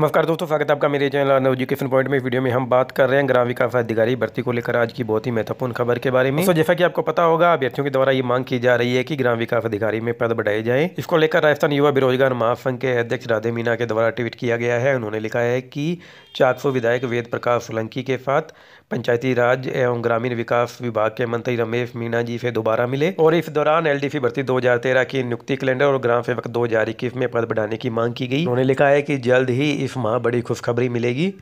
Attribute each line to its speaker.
Speaker 1: नमस्कार दोस्तों स्वागत है आपका मेरे चैनल एजुकेशन पॉइंट में वीडियो में हम बात कर रहे हैं ग्राम विकास अधिकारी भर्ती को लेकर आज की बहुत ही महत्वपूर्ण खबर के बारे में तो जैसा कि आपको पता होगा अभ्यर्थियों के द्वारा ये मांग की जा रही है कि ग्राम विकास अधिकारी में पद बढ़ाए जाए इसको लेकर राजस्थान युवा बेरोजगार महासंघ के अध्यक्ष राधे मीना के द्वारा ट्वीट किया गया है उन्होंने लिखा है कि चार विधायक वेद प्रकाश सोलंकी के साथ पंचायती राज एवं ग्रामीण विकास विभाग के मंत्री रमेश मीणा जी से दोबारा मिले और इस दौरान एलडीसी भर्ती 2013 की नियुक्ति कैलेंडर और ग्राम सेवक दो में पद बढ़ाने की मांग की गई उन्होंने लिखा है कि जल्द ही शरीफ माँ बड़ी खुशखबरी मिलेगी